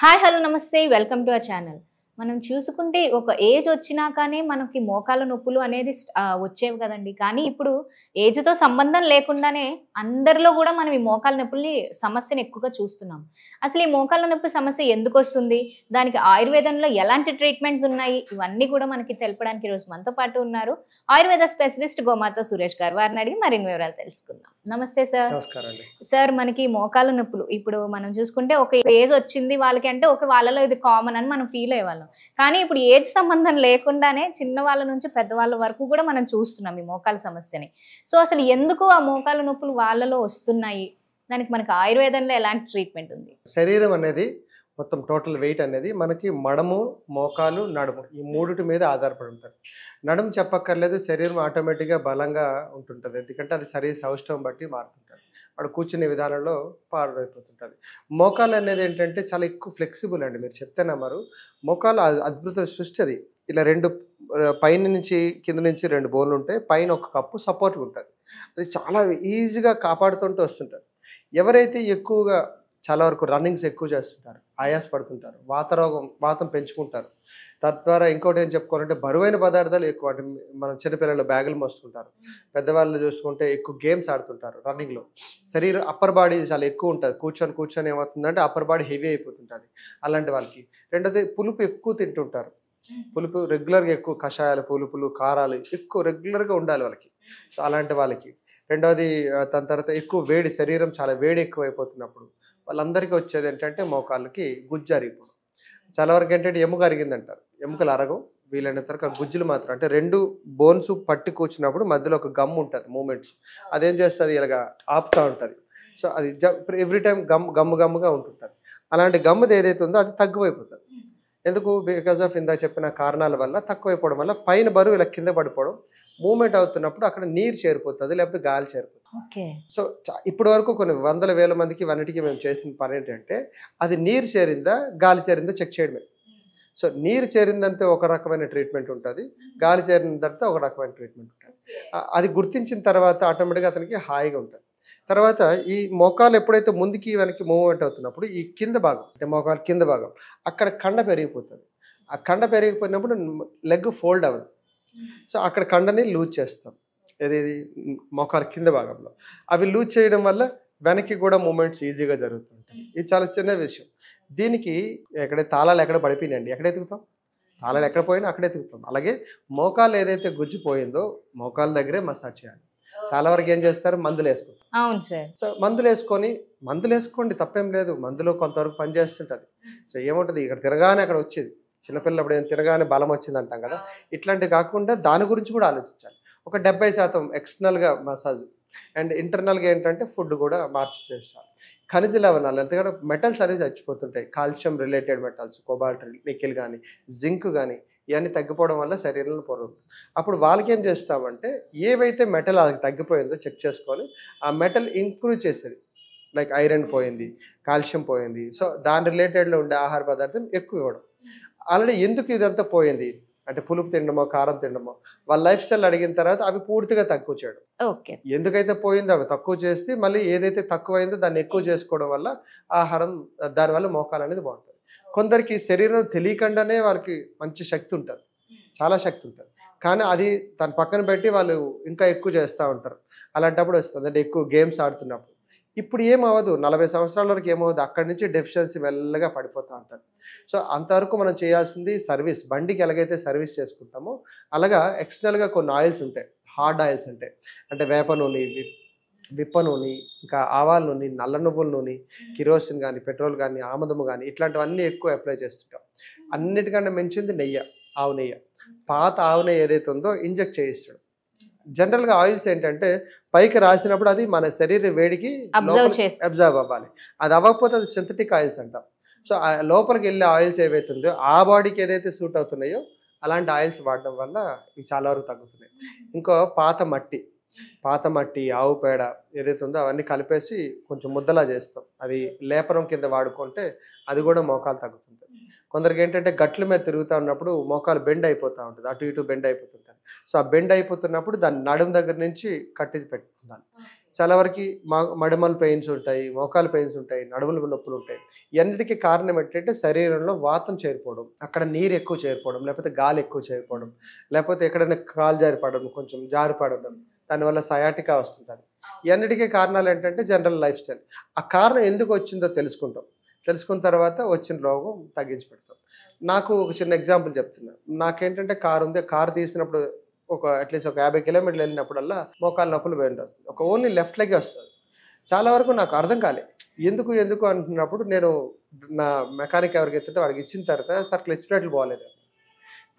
Hi, hello, namaste, welcome to our channel. మనం చూసుకుంటే ఒక ఏజ్ వచ్చినా కానీ మనకి మోకాల నొప్పులు అనేది వచ్చేవి కదండి కానీ ఇప్పుడు ఏజ్తో సంబంధం లేకుండానే అందరిలో కూడా మనం ఈ మోకాల నొప్పుల్ని సమస్యను ఎక్కువగా చూస్తున్నాం అసలు ఈ మోకాల నొప్పి సమస్య ఎందుకు వస్తుంది దానికి ఆయుర్వేదంలో ఎలాంటి ట్రీట్మెంట్స్ ఉన్నాయి ఇవన్నీ కూడా మనకి తెలపడానికి ఈరోజు మనతో పాటు ఉన్నారు ఆయుర్వేద స్పెషలిస్ట్ గోమాత సురేష్ గారు వారిని అడిగి మరిన్ని వివరాలు తెలుసుకుందాం నమస్తే సార్ సార్ మనకి మోకాల నొప్పులు ఇప్పుడు మనం చూసుకుంటే ఒక ఏజ్ వచ్చింది వాళ్ళకి అంటే ఒక వాళ్ళలో ఇది కామన్ అని మనం ఫీల్ అయ్యేవాళ్ళం కానీ ఇప్పుడు ఏజ్ సంబంధం లేకుండానే చిన్నవాళ్ళ నుంచి పెద్దవాళ్ళ వరకు కూడా మనం చూస్తున్నాం ఈ మోకాల సమస్యని సో అసలు ఎందుకు ఆ మోకాల నొప్పులు వాళ్ళలో వస్తున్నాయి దానికి మనకి ఆయుర్వేదంలో ఎలాంటి ట్రీట్మెంట్ ఉంది శరీరం అనేది మొత్తం టోటల్ వెయిట్ అనేది మనకి మడము మోకాలు నడుము ఈ మూడుటి మీద ఆధారపడి ఉంటుంది నడుము చెప్పక్కర్లేదు శరీరం ఆటోమేటిక్గా బలంగా ఉంటుంటుంది ఎందుకంటే అది శరీర సౌష్టం బట్టి మారుతుంటుంది అక్కడ కూర్చునే విధానంలో పాడైపోతుంటుంది మోకాలు అనేది ఏంటంటే చాలా ఎక్కువ ఫ్లెక్సిబుల్ అండి మీరు చెప్తే నమ్మరు మోకాలు అద్భుత సృష్టి అది ఇలా రెండు పైన నుంచి కింద నుంచి రెండు బోన్లు ఉంటాయి పైన ఒక కప్పు సపోర్ట్గా ఉంటుంది అది చాలా ఈజీగా కాపాడుతుంటూ వస్తుంటారు ఎవరైతే ఎక్కువగా చాలా వరకు రన్నింగ్స్ ఎక్కువ చేస్తుంటారు ఆయాస్ పడుతుంటారు వాత రోగం వాతం పెంచుకుంటారు తద్వారా ఇంకోటి ఏం చెప్పుకోవాలంటే బరువైన పదార్థాలు ఎక్కువ అంటే మన చిన్నపిల్లలు బ్యాగులు మోస్తుంటారు పెద్దవాళ్ళు చూసుకుంటే ఎక్కువ గేమ్స్ ఆడుతుంటారు రన్నింగ్లో శరీరం అప్పర్ బాడీ చాలా ఎక్కువ ఉంటుంది కూర్చొని కూర్చొని ఏమవుతుందంటే అప్పర్ బాడీ హెవీ అయిపోతుంటుంది అలాంటి వాళ్ళకి రెండోది పులుపు ఎక్కువ తింటుంటారు పులుపు రెగ్యులర్గా ఎక్కువ కషాయాలు పులుపులు కారాలు ఎక్కువ రెగ్యులర్గా ఉండాలి వాళ్ళకి సో అలాంటి వాళ్ళకి రెండవది దాని తర్వాత ఎక్కువ వేడి శరీరం చాలా వేడి ఎక్కువ అయిపోతున్నప్పుడు వాళ్ళందరికీ వచ్చేది ఏంటంటే మోకాళ్ళకి గుజ్జు అరిగిపోవడం చాలా వరకు ఏంటంటే ఎముక అరిగిందంటారు ఎముకలు అరగవు వీలైనంత తర్వాత ఆ గుజ్జులు మాత్రం అంటే రెండు బోన్స్ పట్టి కూర్చున్నప్పుడు మధ్యలో ఒక గమ్ ఉంటుంది మూమెంట్స్ అదేం చేస్తుంది ఇలాగా ఆపుతూ ఉంటుంది సో అది ఎవ్రీ టైం గమ్ గమ్ము గమ్ముగా ఉంటుంటుంది అలాంటి గమ్మది ఏదైతే ఉందో అది తగ్గిపోయిపోతుంది ఎందుకు బికాస్ ఆఫ్ ఇందా చెప్పిన కారణాల వల్ల తక్కువైపోవడం వల్ల పైన బరువు ఇలా కింద పడిపోవడం మూమెంట్ అవుతున్నప్పుడు అక్కడ నీరు చేరిపోతుంది లేకపోతే గాలి చేరిపోతుంది సో ఇప్పటి వరకు కొన్ని వందల వేల మందికి వన్నిటికి మేము చేసిన పని ఏంటంటే అది నీరు చేరిందా గాలి చేరిందా చెక్ చేయడమే సో నీరు చేరిందంటే ఒక రకమైన ట్రీట్మెంట్ ఉంటుంది గాలి చేరిందంటే ఒక రకమైన ట్రీట్మెంట్ ఉంటుంది అది గుర్తించిన తర్వాత ఆటోమేటిక్గా అతనికి హాయిగా ఉంటుంది తర్వాత ఈ మోకాలు ఎప్పుడైతే ముందుకి వెనక్కి మూవ్మెంట్ అవుతున్నప్పుడు ఈ కింద భాగం అంటే మోకాలు కింద భాగం అక్కడ కండ పెరిగిపోతుంది ఆ కండ పెరిగిపోయినప్పుడు లెగ్ ఫోల్డ్ అవ్వదు సో అక్కడ కండని లూజ్ చేస్తాం ఏదేది మొఖాల కింద భాగంలో అవి లూజ్ చేయడం వల్ల వెనక్కి కూడా మూమెంట్స్ ఈజీగా జరుగుతుంటాయి ఇది చాలా చిన్న విషయం దీనికి ఎక్కడ తాళాలు ఎక్కడ పడిపోయినాయండి ఎక్కడ ఎతుకుతాం తాళాలు ఎక్కడ పోయినా అక్కడ ఎత్తుకుతాం అలాగే మోకాలు ఏదైతే గుజ్జిపోయిందో మోకాల దగ్గరే మసాజ్ చేయాలి చాలా వరకు ఏం చేస్తారు మందులు వేసుకుంటారు అవును సార్ సో మందులు వేసుకొని మందులు వేసుకోండి తప్పేం లేదు మందులో కొంతవరకు పనిచేస్తుంటుంది సో ఏముంటుంది ఇక్కడ తిరగానే అక్కడ వచ్చేది చిన్నపిల్లలు ఏం తినగానే బలం వచ్చింది అంటాం కదా ఇట్లాంటివి కాకుండా దాని గురించి కూడా ఆలోచించాలి ఒక డెబ్బై శాతం ఎక్స్టర్నల్గా మసాజ్ అండ్ ఇంటర్నల్గా ఏంటంటే ఫుడ్ కూడా మార్చి చేస్తారు ఖనిజ లవణాలు ఎందుకంటే మెటల్స్ అనేవి చచ్చిపోతుంటాయి calcium related metals cobalt nickel కానీ జింక్ కానీ ఇవన్నీ తగ్గిపోవడం వల్ల శరీరంలో పొరవు అప్పుడు వాళ్ళకి ఏం చేస్తామంటే ఏవైతే మెటల్ అది తగ్గిపోయిందో చెక్ చేసుకొని ఆ మెటల్ ఇంక్రూవ్ చేసేది లైక్ ఐరన్ పోయింది కాల్షియం పోయింది సో దాని రిలేటెడ్లో ఉండే ఆహార పదార్థం ఎక్కువ ఇవ్వడం ఆల్రెడీ ఎందుకు ఇదంతా పోయింది అంటే పులుపు తినడమో కారం తినడమో వాళ్ళ లైఫ్ స్టైల్ అడిగిన తర్వాత అవి పూర్తిగా తక్కువ చేయడం ఎందుకైతే పోయిందో అవి తక్కువ చేస్తే మళ్ళీ ఏదైతే తక్కువైందో దాన్ని ఎక్కువ చేసుకోవడం వల్ల ఆహారం దానివల్ల మోకాలు అనేది బాగుంటుంది కొందరికి శరీరం తెలియకుండానే వారికి మంచి శక్తి ఉంటుంది చాలా శక్తి ఉంటుంది కానీ అది తన పక్కన పెట్టి వాళ్ళు ఇంకా ఎక్కువ చేస్తూ ఉంటారు అలాంటప్పుడు వస్తుంది అంటే ఎక్కువ గేమ్స్ ఆడుతున్నప్పుడు ఇప్పుడు ఏమవ్వదు నలభై సంవత్సరాల వరకు ఏమవ్వదు అక్కడి నుంచి డెఫిషియన్సీ మెల్లగా పడిపోతూ ఉంటుంది సో అంతవరకు మనం చేయాల్సింది సర్వీస్ బండికి ఎలాగైతే సర్వీస్ చేసుకుంటామో అలాగా ఎక్స్టర్నల్గా కొన్ని ఆయిల్స్ ఉంటాయి హార్డ్ ఆయిల్స్ ఉంటాయి అంటే వేప నూనె విప్ప నూనె ఇంకా ఆవాల నూనె నల్ల నువ్వుల నూనె కిరోసిన్ కానీ పెట్రోల్ కానీ ఆముదము కానీ ఇట్లాంటివన్నీ ఎక్కువ అప్లై చేస్తుంటాం అన్నిటికంటే మించింది నెయ్యి ఆవు నెయ్యి పాత ఆవు నెయ్యి ఏదైతే ఉందో ఇంజెక్ట్ చేయిస్తాడు జనరల్గా ఆయిల్స్ ఏంటంటే పైకి రాసినప్పుడు అది మన శరీర వేడికి అబ్జర్వ్ అవ్వాలి అది అవ్వకపోతే అది సింథటిక్ ఆయిల్స్ అంటాం సో లోపలికి వెళ్ళే ఆయిల్స్ ఏవైతుందో ఆ బాడీకి ఏదైతే సూట్ అవుతున్నాయో అలాంటి ఆయిల్స్ వాడడం వల్ల ఇవి చాలా వరకు తగ్గుతున్నాయి ఇంకో పాత మట్టి పాత మట్టి ఆవు పేడ ఏదైతే ఉందో అవన్నీ కలిపేసి కొంచెం ముద్దలా చేస్తాం అది లేపనం కింద వాడుకుంటే అది కూడా మోకాలు తగ్గుతుంది కొందరికి ఏంటంటే గట్ల మీద తిరుగుతూ ఉన్నప్పుడు మోకాలు బెండ్ అయిపోతూ ఉంటుంది అటు ఇటు బెండ్ అయిపోతుంటారు సో ఆ బెండ్ అయిపోతున్నప్పుడు దాన్ని నడుము దగ్గర నుంచి కట్టి పెట్టుకున్నాను చాలా వరకు మా మడమల పెయిన్స్ ఉంటాయి మోకాలు పెయిన్స్ ఉంటాయి నడుములు నొప్పులు ఉంటాయి ఇవన్నిటికీ కారణం ఏంటంటే శరీరంలో వాతం చేరిపోవడం అక్కడ నీరు ఎక్కువ చేరిపోవడం లేకపోతే గాలి ఎక్కువ చేరిపోవడం లేకపోతే ఎక్కడైనా క్రాల్ జారిపడడం కొంచెం జారిపడడం దానివల్ల సయాటికా వస్తుంటుంది ఇవన్నిటికీ కారణాలు ఏంటంటే జనరల్ లైఫ్ స్టైల్ ఆ కారణం ఎందుకు వచ్చిందో తెలుసుకుంటాం తెలుసుకున్న తర్వాత వచ్చిన రోగం తగ్గించి పెడతాం నాకు ఒక చిన్న ఎగ్జాంపుల్ చెప్తున్నా నాకేంటంటే కారు ఉంది కార్ తీసినప్పుడు ఒక అట్లీస్ట్ ఒక యాభై కిలోమీటర్లు వెళ్ళినప్పుడల్లా మోకాలు నొప్పులు పోయి ఉంటుంది ఒక ఓన్లీ లెఫ్ట్ లెగ్ వస్తుంది చాలా వరకు నాకు అర్థం కాలే ఎందుకు ఎందుకు అంటున్నప్పుడు నేను నా మెకానిక్ ఎవరికి ఎత్తుంటే వాడికి ఇచ్చిన తర్వాత సార్ క్లచ్ ప్లేట్లు బాగాలేదు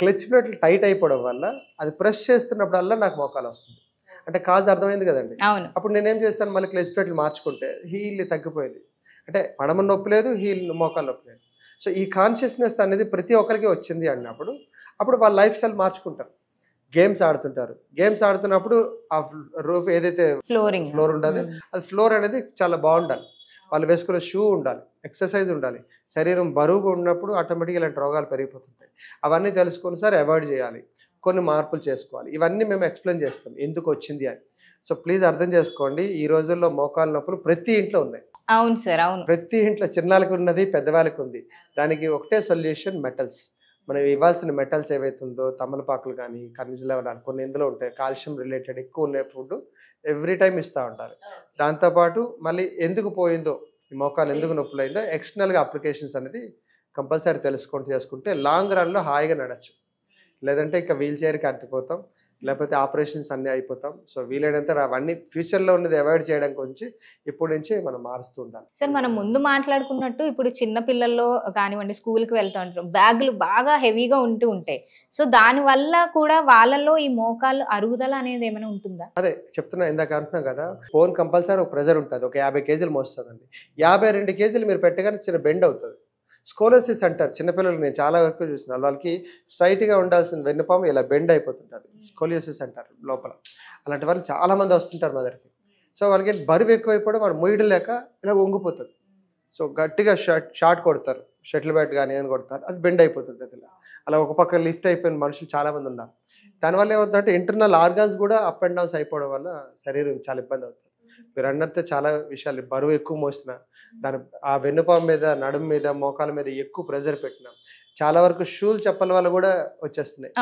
క్లచ్ ప్లేట్లు టైట్ అయిపోవడం వల్ల అది ప్రెస్ చేస్తున్నప్పుడల్లా నాకు మోకాలు వస్తుంది అంటే కాజ్ అర్థమైంది కదండి అప్పుడు నేనేం చేస్తాను మళ్ళీ క్లచ్ ప్లేట్లు మార్చుకుంటే హీల్ తగ్గిపోయింది అంటే పడమ నొప్పి లేదు హీల్ మోకాలు నొప్పి లేదు సో ఈ కాన్షియస్నెస్ అనేది ప్రతి ఒక్కరికి వచ్చింది అన్నప్పుడు అప్పుడు వాళ్ళ లైఫ్ స్టైల్ మార్చుకుంటారు గేమ్స్ ఆడుతుంటారు గేమ్స్ ఆడుతున్నప్పుడు ఆ రూఫ్ ఏదైతే ఫ్లోరింగ్ ఫ్లోర్ ఉండదు hmm. అది ఫ్లోర్ అనేది చాలా బాగుండాలి వాళ్ళు వేసుకునే షూ ఉండాలి ఎక్సర్సైజ్ ఉండాలి శరీరం బరువుగా ఉన్నప్పుడు ఆటోమేటిక్గా ఇలాంటి రోగాలు పెరిగిపోతుంటాయి అవన్నీ తెలుసుకొని సార్ అవాయిడ్ చేయాలి కొన్ని మార్పులు చేసుకోవాలి ఇవన్నీ మేము ఎక్స్ప్లెయిన్ చేస్తాం ఎందుకు వచ్చింది అని సో ప్లీజ్ అర్థం చేసుకోండి ఈ రోజుల్లో మోకాళ్ళ నొప్పులు ప్రతి ఇంట్లో ఉన్నాయి అవును సార్ అవును ప్రతి ఇంట్లో చిన్నాలకు ఉన్నది పెద్దవాళ్ళకి ఉంది దానికి ఒకటే సొల్యూషన్ మెటల్స్ మనం ఇవ్వాల్సిన మెటల్స్ ఏవైతుందో తమలపాకులు కానీ ఖనిజలు కానీ కొన్ని ఇందులో ఉంటాయి కాల్షియం రిలేటెడ్ ఎక్కువ ఉండే ఫుడ్ ఎవ్రీ టైం ఇస్తూ ఉంటారు దాంతోపాటు మళ్ళీ ఎందుకు పోయిందో ఈ మోకాలు ఎందుకు నొప్పులైందో ఎక్స్టర్నల్గా అప్లికేషన్స్ అనేది కంపల్సరీ తెలుసుకుంటూ చేసుకుంటే లాంగ్ రన్లో హాయిగా నడచ్చు లేదంటే ఇంకా వీల్ చైర్కి అంటిపోతాం లేకపోతే ఆపరేషన్స్ అన్నీ అయిపోతాం సో వీలైనంత అవన్నీ ఫ్యూచర్లో ఉన్నది అవాయిడ్ చేయడానికి గురించి ఇప్పటి నుంచి మనం మారుస్తూ ఉండాలి సార్ మనం ముందు మాట్లాడుకున్నట్టు ఇప్పుడు చిన్న పిల్లల్లో కానివ్వండి స్కూల్కి వెళ్తూ ఉంటారు బ్యాగులు బాగా హెవీగా ఉంటూ ఉంటాయి సో దానివల్ల కూడా వాళ్ళలో ఈ మోకాలు అరుగుదల అనేది ఏమైనా ఉంటుందా అదే చెప్తున్నా ఇందాక అంటున్నాం కదా ఫోన్ కంపల్సరీ ఒక ప్రెజర్ ఉంటుంది ఒక యాభై కేజీలు మోస్తుందండి యాభై రెండు కేజీలు మీరు పెట్టగానే చిన్న బెండ్ అవుతుంది స్కోలోసిస్ అంటారు చిన్నపిల్లలు నేను చాలా వరకు చూసిన వాళ్ళకి స్ట్రైట్గా ఉండాల్సిన వెన్నుపాము ఇలా బెండ్ అయిపోతుంటారు hmm. స్కోలియోసిస్ అంటారు లోపల అలాంటి వాళ్ళు చాలామంది వస్తుంటారు మా దగ్గరికి సో వాళ్ళకి బరువు ఎక్కువైపోవడం వాళ్ళు ముయ్యడం లేక ఇలా వంగిపోతుంది సో గట్టిగా షార్ట్ షార్ట్ కొడతారు షటిల్ బ్యాట్ కానీ ఏదైనా కొడతారు అది బెండ్ అయిపోతుంది ఇలా అలా ఒక పక్క లిఫ్ట్ అయిపోయిన మనుషులు చాలామంది ఉన్నారు దానివల్ల ఏమవుతుందంటే ఇంటర్నల్ ఆర్గాన్స్ కూడా అప్ అండ్ డౌన్స్ అయిపోవడం వల్ల శరీరం చాలా ఇబ్బంది అవుతుంది మీరు అన్నంత చాలా విషయాలు బరువు ఎక్కువ మోసిన దాని ఆ వెన్నుపాము మీద నడుము మీద మోకాల మీద ఎక్కువ ప్రెజర్ పెట్టిన చాలా వరకు షూలు చెప్పల వల్ల కూడా వచ్చేస్తున్నాయి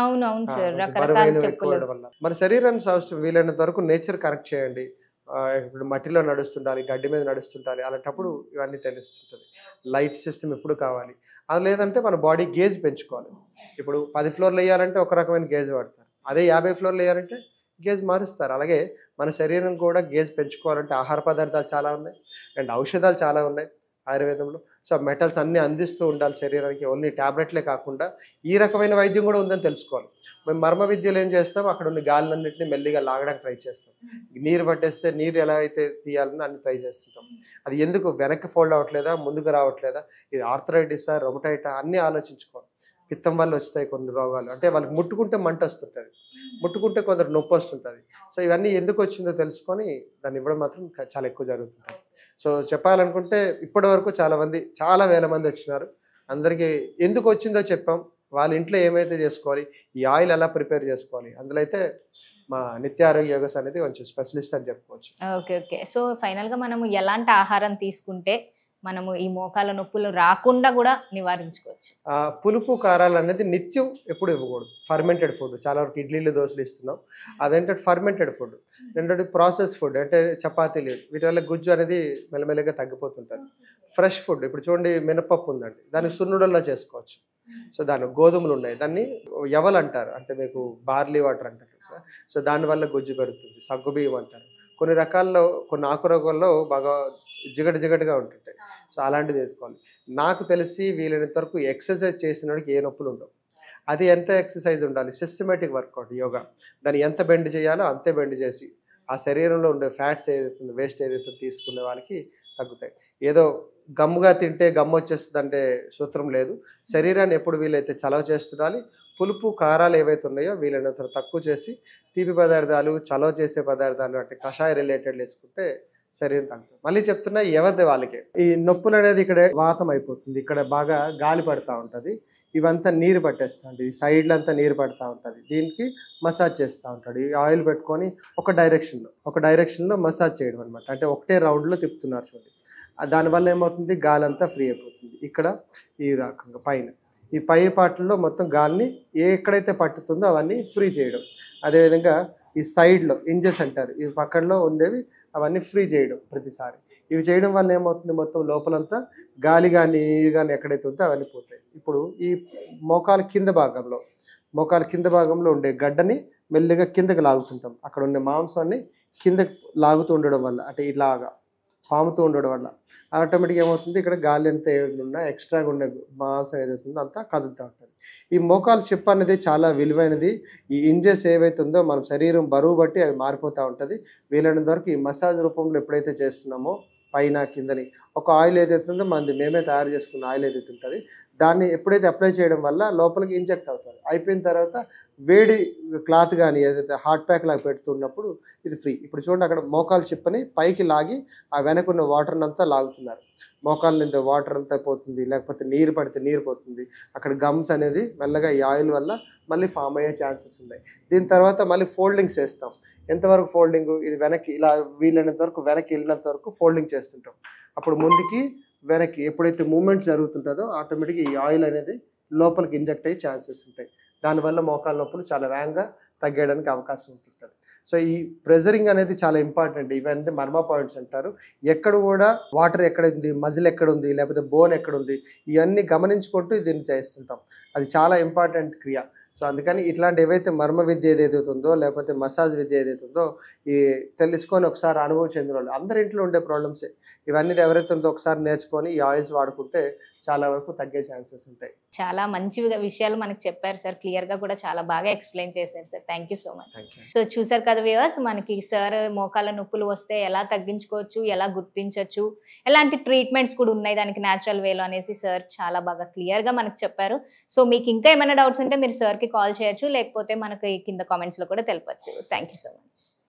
ఎక్కువ మన శరీరాన్ని సౌష్టం వీలైనంత వరకు నేచర్ కరెక్ట్ చేయండి ఇప్పుడు మట్టిలో నడుస్తుండాలి గడ్డి మీద నడుస్తుండాలి అలాంటప్పుడు ఇవన్నీ తెలుస్తుంటుంది లైట్ సిస్టమ్ ఎప్పుడు కావాలి అది లేదంటే మన బాడీ గేజ్ పెంచుకోవాలి ఇప్పుడు పది ఫ్లోర్లు వేయాలంటే ఒక రకమైన గేజ్ వాడతారు అదే యాభై ఫ్లోర్లు వేయాలంటే గేజ్ మారుస్తారు అలాగే మన శరీరం కూడా గేజ్ పెంచుకోవాలంటే ఆహార పదార్థాలు చాలా ఉన్నాయి అండ్ ఔషధాలు చాలా ఉన్నాయి ఆయుర్వేదంలో సో మెటల్స్ అన్నీ అందిస్తూ ఉండాలి శరీరానికి ఓన్లీ ట్యాబ్లెట్లే కాకుండా ఈ రకమైన వైద్యం కూడా ఉందని తెలుసుకోవాలి మేము మర్మ విద్యలు ఏం చేస్తాం అక్కడ ఉన్న గాలన్నింటిని మెల్లిగా లాగడానికి ట్రై చేస్తాం hmm. నీరు పట్టేస్తే నీరు ఎలా అయితే తీయాలని అన్ని ట్రై చేస్తుంటాం అది ఎందుకు వెనక్కి ఫోల్డ్ అవ్వట్లేదా ముందుకు రావట్లేదా ఇది ఆర్థరైటిసా రొమటైటా అన్నీ ఆలోచించుకోవాలి పిత్తం వల్ల వస్తాయి కొన్ని రోగాలు అంటే వాళ్ళకి ముట్టుకుంటే మంట వస్తుంటుంది ముట్టుకుంటే కొందరు నొప్పి వస్తుంటుంది సో ఇవన్నీ ఎందుకు వచ్చిందో తెలుసుకొని దాన్ని ఇవ్వడం మాత్రం చాలా ఎక్కువ జరుగుతుంది సో చెప్పాలనుకుంటే ఇప్పటి వరకు చాలామంది చాలా వేల మంది వచ్చినారు అందరికీ ఎందుకు వచ్చిందో చెప్పాం వాళ్ళ ఇంట్లో ఏమైతే చేసుకోవాలి ఈ ఆయిల్ ఎలా ప్రిపేర్ చేసుకోవాలి అందులో అయితే మా నిత్య ఆరోగ్య యోగస్ అనేది కొంచెం స్పెషలిస్ట్ అని చెప్పుకోవచ్చు ఓకే ఓకే సో ఫైనల్గా మనం ఎలాంటి ఆహారం తీసుకుంటే మనము ఈ మోకాల నొప్పులు రాకుండా కూడా నివారించుకోవచ్చు పులుపు కారాలు అనేది నిత్యం ఎప్పుడు ఇవ్వకూడదు ఫర్మెంటెడ్ ఫుడ్ చాలా వరకు ఇడ్లీలు దోశలు ఇస్తున్నాం అదేంటంటే ఫర్మెంటెడ్ ఫుడ్ రెండోది ప్రాసెస్ ఫుడ్ అంటే చపాతీలు వీటి వల్ల గుజ్జు అనేది మెల్లమెల్లగా తగ్గిపోతుంటుంది ఫ్రెష్ ఫుడ్ ఇప్పుడు చూడండి మినపప్పు ఉందండి దాన్ని సున్నుడల్లా చేసుకోవచ్చు సో దాని గోధుమలు ఉన్నాయి దాన్ని ఎవలు అంటారు అంటే మీకు బార్లీ వాటర్ అంటారు సో దానివల్ల గుజ్జు పెరుగుతుంది సగ్గుబియ్యం అంటారు కొన్ని రకాల్లో కొన్ని ఆకురకాల్లో బాగా జిగట జిగటగా ఉంటుంటాయి సో అలాంటివి చేసుకోవాలి నాకు తెలిసి వీలైనంత వరకు ఎక్సర్సైజ్ చేసిన వాడికి ఏ నొప్పులు ఉండవు అది ఎంత ఎక్సర్సైజ్ ఉండాలి సిస్టమేటిక్ వర్కౌట్ యోగా దాన్ని ఎంత బెండ్ చేయాలో అంతే బెండ్ చేసి ఆ శరీరంలో ఉండే ఫ్యాట్స్ ఏదైతుందో వేస్ట్ ఏదైతే తీసుకునే వాళ్ళకి తగ్గుతాయి ఏదో గమ్ముగా తింటే గమ్ము వచ్చేస్తుందంటే సూత్రం లేదు శరీరాన్ని ఎప్పుడు వీలైతే చలవ చేస్తుండాలి పులుపు కారాలు ఏవైతే ఉన్నాయో వీలైనంత తక్కువ చేసి తీపి పదార్థాలు చలవ చేసే పదార్థాలు అంటే కషాయ రిలేటెడ్ వేసుకుంటే శరీరం తగ్గుతుంది మళ్ళీ చెప్తున్నా ఎవరిది వాళ్ళకి ఈ నొప్పులు అనేది ఇక్కడ వాతం అయిపోతుంది ఇక్కడ బాగా గాలి పడుతూ ఉంటుంది ఇవంతా నీరు పట్టేస్తూ ఉంటుంది సైడ్లు అంతా నీరు పడుతూ ఉంటుంది దీనికి మసాజ్ చేస్తూ ఉంటాడు ఈ ఆయిల్ పెట్టుకొని ఒక డైరెక్షన్లో ఒక డైరెక్షన్లో మసాజ్ చేయడం అనమాట అంటే ఒకటే రౌండ్లో తిప్పుతున్నారు చూడండి దానివల్ల ఏమవుతుంది గాలి అంతా ఫ్రీ అయిపోతుంది ఇక్కడ ఈ రకంగా పైన ఈ పై పాటల్లో మొత్తం గాలిని ఎక్కడైతే పట్టుతుందో అవన్నీ ఫ్రీ చేయడం అదేవిధంగా ఈ సైడ్లో ఇంజెస్ అంటారు ఈ పక్కనలో ఉండేవి అవన్నీ ఫ్రీ చేయడం ప్రతిసారి ఇవి చేయడం వల్ల ఏమవుతుంది మొత్తం లోపలంతా గాలి కానీ ఇది కానీ ఎక్కడైతే ఉందో అవన్నీ పోతాయి ఇప్పుడు ఈ మోకాల కింద భాగంలో మోకాల కింద భాగంలో ఉండే గడ్డని మెల్లిగా కిందకి లాగుతుంటాం అక్కడ ఉండే మాంసాన్ని కిందకి లాగుతూ ఉండడం వల్ల అంటే ఇలాగా పాముతూ ఉండడం వల్ల ఆటోమేటిక్గా ఏమవుతుంది ఇక్కడ గాలి ఎంత ఉన్నా ఎక్స్ట్రాగా ఉండే మాస్ ఏదైతుందో అంతా కదులుతూ ఉంటుంది ఈ మోకాలు చిప్ అనేది చాలా విలువైనది ఈ ఇంజెస్ ఏవైతుందో మన శరీరం బరువు బట్టి అవి మారిపోతూ ఉంటుంది వీలైనంత వరకు ఈ మసాజ్ రూపంలో ఎప్పుడైతే చేస్తున్నామో పైన కిందని ఒక ఆయిల్ ఏదైతుందో మనది మేమే తయారు చేసుకున్న ఆయిల్ ఏదైతే ఉంటుంది దాన్ని ఎప్పుడైతే అప్లై చేయడం వల్ల లోపలికి ఇంజెక్ట్ అవుతారు అయిపోయిన తర్వాత వేడి క్లాత్ కానీ ఏదైతే హాట్ ప్యాక్ లాగా పెడుతున్నప్పుడు ఇది ఫ్రీ ఇప్పుడు చూడండి అక్కడ మోకాలు చిప్పని పైకి లాగి ఆ వెనకున్న వాటర్ని అంతా లాగుతున్నారు మోకాళ్ళ నింద వాటర్ అంతా పోతుంది లేకపోతే నీరు పడితే నీరు పోతుంది అక్కడ గమ్స్ అనేది మెల్లగా ఈ ఆయిల్ వల్ల మళ్ళీ ఫామ్ అయ్యే ఛాన్సెస్ ఉన్నాయి దీని తర్వాత మళ్ళీ ఫోల్డింగ్స్ చేస్తాం ఎంతవరకు ఫోల్డింగ్ ఇది వెనక్కి ఇలా వీలైనంత వరకు వెనక్కి వెళ్ళినంత వరకు ఫోల్డింగ్ చేస్తుంటాం అప్పుడు ముందుకి వెనక్కి ఎప్పుడైతే మూమెంట్ జరుగుతుంటుందో ఆటోమేటిక్గా ఈ ఆయిల్ అనేది లోపలికి ఇంజెక్ట్ అయ్యే ఛాన్సెస్ ఉంటాయి దానివల్ల మోకాల నొప్పులు చాలా వేగంగా తగ్గడానికి అవకాశం ఉంటుంది సో ఈ ప్రెజరింగ్ అనేది చాలా ఇంపార్టెంట్ ఇవన్నీ మర్మ పాయింట్స్ అంటారు ఎక్కడ కూడా వాటర్ ఎక్కడ ఉంది మజిల్ ఎక్కడ ఉంది లేకపోతే బోన్ ఎక్కడ ఉంది ఇవన్నీ గమనించుకుంటూ దీన్ని చేస్తుంటాం అది చాలా ఇంపార్టెంట్ క్రియ సో అందుకని ఇట్లాంటి ఏవైతే మర్మ విద్య ఏదైతే ఉందో లేకపోతే మసాజ్ విద్య ఏదైతే ఉందో ఈ తెలుసుకొని ఒకసారి అనుభవం చెందిన వాళ్ళు అందరి ఇంట్లో ఉండే ప్రాబ్లమ్సే ఇవన్నీ ఎవరైతే ఉందో ఒకసారి నేర్చుకొని ఈ ఆయిల్స్ వాడుకుంటే చాలా వరకు తగ్గే ఛాన్సెస్ ఉంటాయి చాలా మంచి విషయాలు మనకు చెప్పారు సార్ క్లియర్ గా కూడా చాలా బాగా ఎక్స్ప్లెయిన్ చేశారు sir thank so much so చూసారు కదా వ్యూవర్స్ మనకి సార్ మోకాల నొప్పులు వస్తే ఎలా తగ్గించుకోవచ్చు ఎలా గుర్తించవచ్చు ఎలాంటి ట్రీట్మెంట్స్ కూడా ఉన్నాయి దానికి న్యాచురల్ వేలో అనేసి సార్ చాలా బాగా క్లియర్ గా మనకు చెప్పారు సో మీకు ఇంకా ఏమైనా డౌట్స్ ఉంటే మీరు సార్ కి కాల్ చేయొచ్చు లేకపోతే మనకి కింద కామెంట్స్ లో కూడా తెలిపచ్చు థ్యాంక్ సో మచ్